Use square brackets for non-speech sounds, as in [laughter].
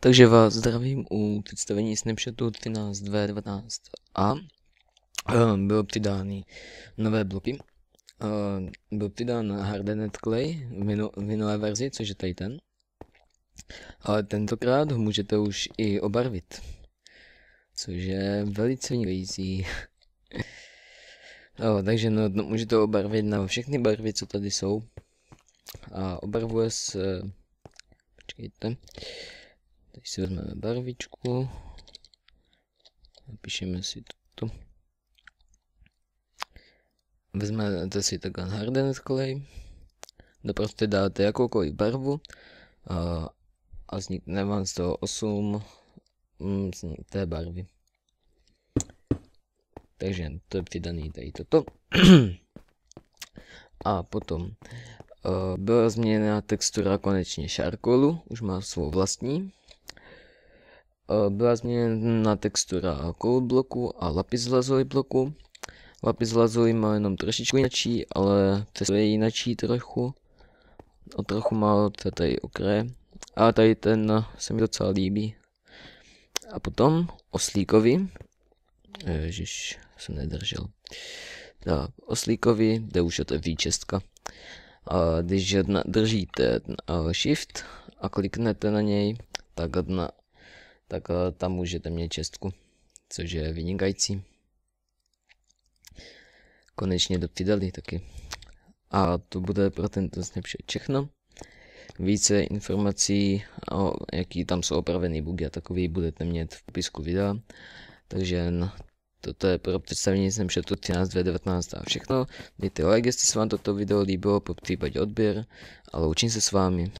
Takže vás zdravím u představení Snapchatu 13.2.12a. Eh, Bylo přidány nové bloky. Eh, byl přidán Hardened Clay v minulé verzi, což je tady ten. Ale tentokrát ho můžete už i obarvit. Což je velice vynikající. [laughs] No, takže no, no, můžete obarvit na všechny barvy, co tady jsou. A obarvuje se... Počkejte. Tak si vezmeme barvičku. Napíšeme si tuto. Vezmete si takhle hardened klej. Doprostě dáte jakoukoliv barvu a, a vznikne vám z toho 8 mm, té barvy. Takže to je přidaný tady toto. [clears throat] a potom eh, byla změněna textura konečně šarkolu, už má svou vlastní byla změněna textura kou bloku a lapis lazuli bloku. Lapis lazuli má jenom trošičku jinačí, ale textura je jinačí trochu. O trochu málo to tady okraje. A tady ten se mi docela líbí. A potom oslíkovi. Ježiš, jsem nedržel. Tak, oslíkovi, jde už o to výčestka. A když držíte eh, shift a kliknete na něj, tak na tak eh, tam můžete mít čestku, což je vynikající. Konečně doptidali taky. A to bude pro tento vlastně snapshot všechno. Více informací, o jaký tam jsou opravený bugy a takový, budete mít v popisku videa. Takže toto je pro představení snapshotu 13 19. a všechno. Dejte like, jestli se vám toto video líbilo, popřípadě odběr a loučím se s vámi.